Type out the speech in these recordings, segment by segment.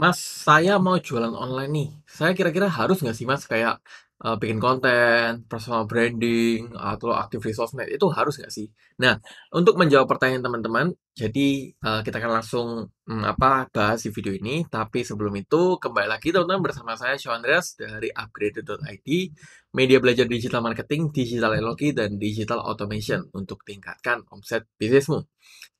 Mas, saya mau jualan online nih. Saya kira-kira harus nggak sih Mas kayak, uh, bikin konten, personal branding, atau aktif di sosmed, itu harus nggak sih? Nah, untuk menjawab pertanyaan teman-teman, jadi, uh, kita akan langsung, um, apa, bahas di video ini. Tapi sebelum itu, kembali lagi teman-teman bersama saya Sean Andreas dari upgraded.id, media belajar digital marketing, digital teknologi, dan digital automation untuk tingkatkan omset bisnismu.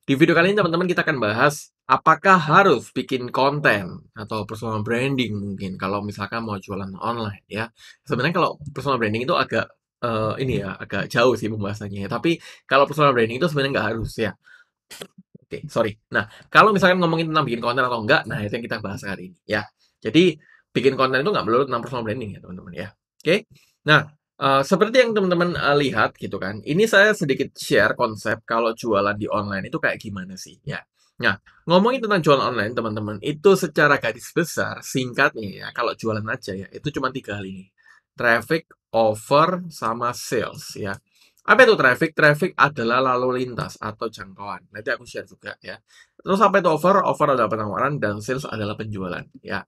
Di video kali ini teman-teman kita akan bahas apakah harus bikin konten atau personal branding mungkin kalau misalkan mau jualan online ya sebenarnya kalau personal branding itu agak uh, ini ya agak jauh sih pembahasannya tapi kalau personal branding itu sebenarnya nggak harus ya oke okay, sorry nah kalau misalkan ngomongin tentang bikin konten atau enggak nah itu yang kita bahas hari ini ya jadi bikin konten itu nggak perlu tentang personal branding ya teman-teman ya oke okay? nah Uh, seperti yang teman-teman uh, lihat gitu kan, ini saya sedikit share konsep kalau jualan di online itu kayak gimana sih ya. Nah, ngomongin tentang jualan online, teman-teman, itu secara garis besar, singkatnya ya, kalau jualan aja ya, itu cuma tiga hal ini. Traffic, offer, sama sales ya. Apa itu traffic? Traffic adalah lalu lintas atau jangkauan. Nanti aku share juga ya. Terus apa itu offer? Offer adalah penawaran dan sales adalah penjualan ya.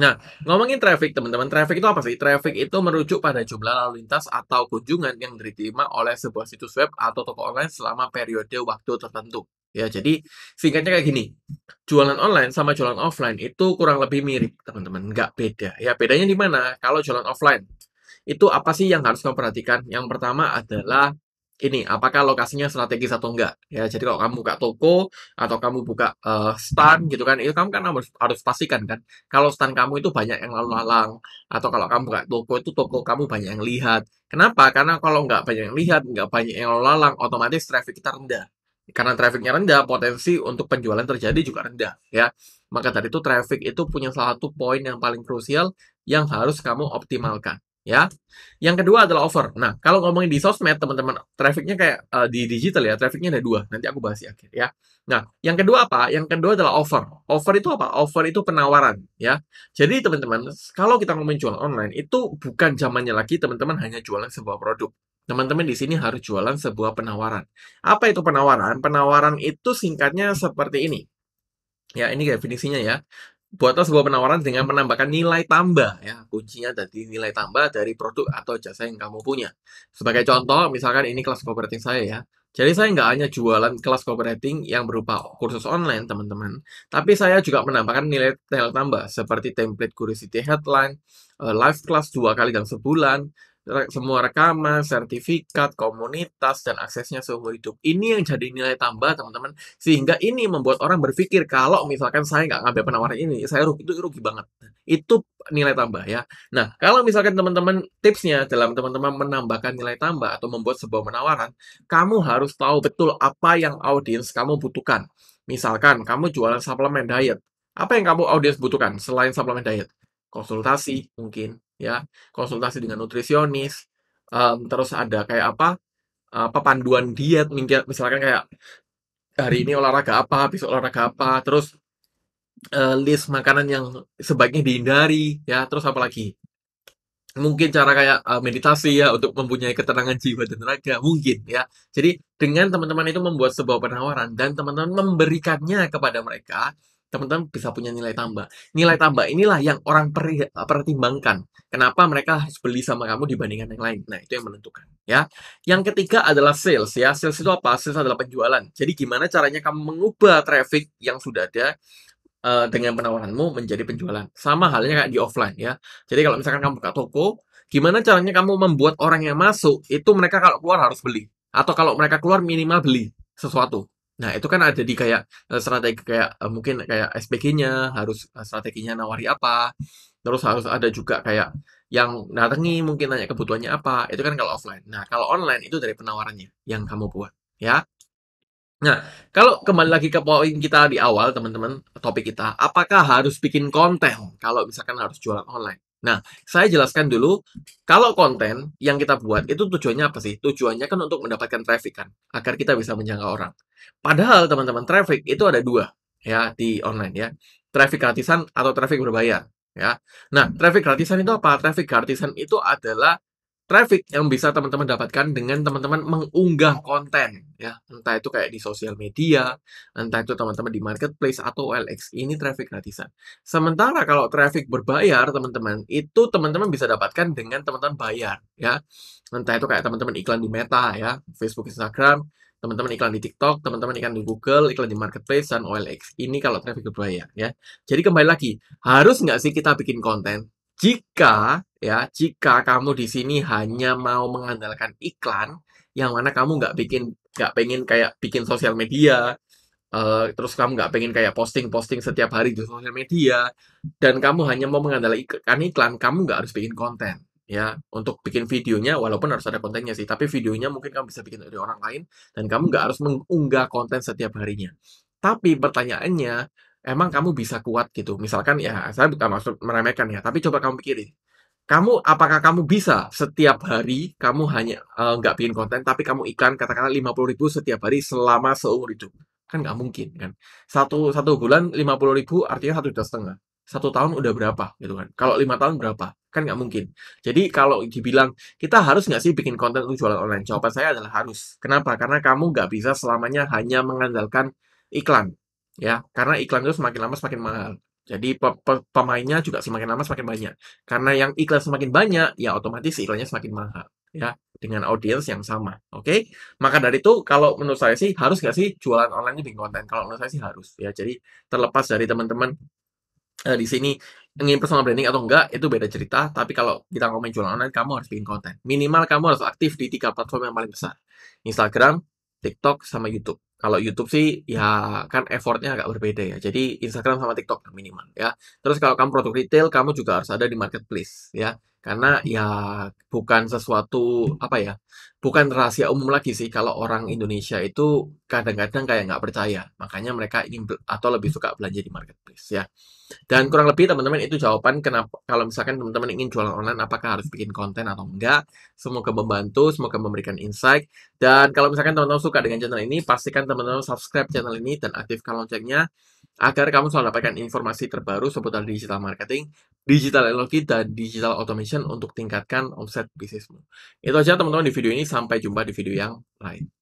Nah, ngomongin traffic teman-teman, traffic itu apa sih? Traffic itu merujuk pada jumlah lalu lintas atau kunjungan yang diterima oleh sebuah situs web atau toko online selama periode waktu tertentu Ya, jadi singkatnya kayak gini. Jualan online sama jualan offline itu kurang lebih mirip, teman-teman. Nggak beda. Ya, bedanya di mana? Kalau jualan offline, itu apa sih yang harus kamu perhatikan? Yang pertama adalah ini, apakah lokasinya strategis atau enggak? Ya, jadi kalau kamu buka toko atau kamu buka uh, stand gitu kan, itu kamu kan harus, harus pastikan kan. Kalau stand kamu itu banyak yang lalu-lalang atau kalau kamu buka toko itu toko kamu banyak yang lihat. Kenapa? Karena kalau nggak banyak yang lihat, nggak banyak yang lalu-lalang, otomatis traffic kita rendah karena trafficnya rendah, potensi untuk penjualan terjadi juga rendah, ya. Maka dari itu traffic itu punya salah satu poin yang paling krusial yang harus kamu optimalkan, ya. Yang kedua adalah over. Nah, kalau ngomongin di sosmed, teman-teman, trafficnya kayak uh, di digital ya, trafficnya ada dua. Nanti aku bahas di akhir, ya. Nah, yang kedua apa? Yang kedua adalah over. Over itu apa? Over itu penawaran, ya. Jadi teman-teman, kalau kita ngomongin jual online, itu bukan zamannya lagi teman-teman hanya jualan sebuah produk, teman-teman di sini harus jualan sebuah penawaran. Apa itu penawaran? Penawaran itu singkatnya seperti ini. Ya, ini definisinya ya. Buatlah sebuah penawaran dengan menambahkan nilai tambah ya. Kuncinya tadi nilai tambah dari produk atau jasa yang kamu punya. Sebagai contoh, misalkan ini kelas cooperating saya ya. Jadi saya nggak hanya jualan kelas cooperating yang berupa kursus online, teman-teman. Tapi saya juga menambahkan nilai nilai tambah seperti template curiosity headline, eh, live class dua kali dalam sebulan, semua rekaman, sertifikat, komunitas, dan aksesnya seumur hidup. Ini yang jadi nilai tambah, teman-teman. Sehingga ini membuat orang berpikir, kalau misalkan saya nggak ngambil penawaran ini, saya rugi, itu rugi banget. Itu nilai tambah ya. Nah, kalau misalkan teman-teman tipsnya dalam teman-teman menambahkan nilai tambah atau membuat sebuah penawaran, kamu harus tahu betul apa yang audiens kamu butuhkan. Misalkan kamu jualan suplemen diet, apa yang kamu audiens butuhkan selain suplemen diet? Konsultasi mungkin, ya konsultasi dengan nutrisionis um, terus ada kayak apa apa e, panduan diet misalkan kayak hari ini olahraga apa besok olahraga apa terus uh, list makanan yang sebaiknya dihindari ya terus apa lagi mungkin cara kayak uh, meditasi ya untuk mempunyai ketenangan jiwa dan raga mungkin ya jadi dengan teman-teman itu membuat sebuah penawaran dan teman-teman memberikannya kepada mereka teman-teman bisa punya nilai tambah. Nilai tambah inilah yang orang pertimbangkan. Kenapa mereka harus beli sama kamu dibandingkan yang lain. Nah, itu yang menentukan. ya. Yang ketiga adalah sales. ya. Sales itu apa? Sales adalah penjualan. Jadi gimana caranya kamu mengubah traffic yang sudah ada uh, dengan penawaranmu menjadi penjualan. Sama halnya kayak di offline ya. Jadi kalau misalkan kamu buka toko, gimana caranya kamu membuat orang yang masuk, itu mereka kalau keluar harus beli. Atau kalau mereka keluar minimal beli sesuatu. Nah, itu kan ada di kayak eh, strategi kayak eh, mungkin kayak SPG-nya harus eh, strateginya nawari apa, terus harus ada juga kayak yang datangi mungkin nanya kebutuhannya apa. Itu kan kalau offline. Nah, kalau online itu dari penawarannya yang kamu buat, ya. Nah, kalau kembali lagi ke poin kita di awal, teman-teman, topik kita, apakah harus bikin konten kalau misalkan harus jualan online? Nah, saya jelaskan dulu, kalau konten yang kita buat itu tujuannya apa sih? Tujuannya kan untuk mendapatkan traffic kan, agar kita bisa menjangkau orang. Padahal teman-teman, traffic itu ada dua ya di online ya. Traffic gratisan atau traffic berbayar ya. Nah, traffic gratisan itu apa? Traffic gratisan itu adalah traffic yang bisa teman-teman dapatkan dengan teman-teman mengunggah konten ya entah itu kayak di sosial media entah itu teman-teman di marketplace atau OLX ini traffic gratisan sementara kalau traffic berbayar teman-teman itu teman-teman bisa dapatkan dengan teman-teman bayar ya entah itu kayak teman-teman iklan di Meta ya Facebook Instagram teman-teman iklan di TikTok, teman-teman iklan di Google, iklan di marketplace dan OLX. Ini kalau traffic berbayar ya. Jadi kembali lagi, harus nggak sih kita bikin konten? Jika ya, jika kamu di sini hanya mau mengandalkan iklan, yang mana kamu nggak bikin nggak pengen kayak bikin sosial media, uh, terus kamu nggak pengen kayak posting-posting setiap hari di sosial media, dan kamu hanya mau mengandalkan iklan, kamu nggak harus bikin konten ya untuk bikin videonya walaupun harus ada kontennya sih tapi videonya mungkin kamu bisa bikin dari orang lain dan kamu nggak harus mengunggah konten setiap harinya tapi pertanyaannya emang kamu bisa kuat gitu. Misalkan ya, saya bukan maksud meremehkan ya, tapi coba kamu pikirin. Kamu, apakah kamu bisa setiap hari, kamu hanya eh, nggak uh, bikin konten, tapi kamu iklan katakanlah 50 ribu setiap hari selama seumur hidup? Kan nggak mungkin kan. Satu, satu bulan 50 ribu artinya satu juta setengah satu tahun udah berapa gitu kan kalau lima tahun berapa kan nggak mungkin jadi kalau dibilang kita harus nggak sih bikin konten untuk jualan online jawaban saya adalah harus kenapa karena kamu nggak bisa selamanya hanya mengandalkan iklan ya karena iklan itu semakin lama semakin mahal jadi pe pe pemainnya juga semakin lama semakin banyak karena yang iklan semakin banyak ya otomatis iklannya semakin mahal ya dengan audiens yang sama oke okay? maka dari itu kalau menurut saya sih harus nggak sih jualan online itu konten kalau menurut saya sih harus ya jadi terlepas dari teman-teman eh, di sini ingin personal branding atau enggak itu beda cerita tapi kalau kita ngomongin jualan online kamu harus bikin konten minimal kamu harus aktif di tiga platform yang paling besar Instagram TikTok sama YouTube. Kalau YouTube sih ya kan effortnya agak berbeda ya. Jadi Instagram sama TikTok minimal ya. Terus kalau kamu produk retail, kamu juga harus ada di marketplace ya. Karena ya bukan sesuatu apa ya bukan rahasia umum lagi sih kalau orang Indonesia itu kadang-kadang kayak nggak percaya. Makanya mereka ingin atau lebih suka belanja di marketplace ya. Dan kurang lebih teman-teman itu jawaban kenapa kalau misalkan teman-teman ingin jualan online apakah harus bikin konten atau enggak. Semoga membantu, semoga memberikan insight. Dan kalau misalkan teman-teman suka dengan channel ini, pastikan teman-teman subscribe channel ini dan aktifkan loncengnya agar kamu selalu dapatkan informasi terbaru seputar digital marketing, digital teknologi, dan digital automation untuk tingkatkan omset bisnismu. Itu aja teman-teman di video ini sampai jumpa di video yang lain.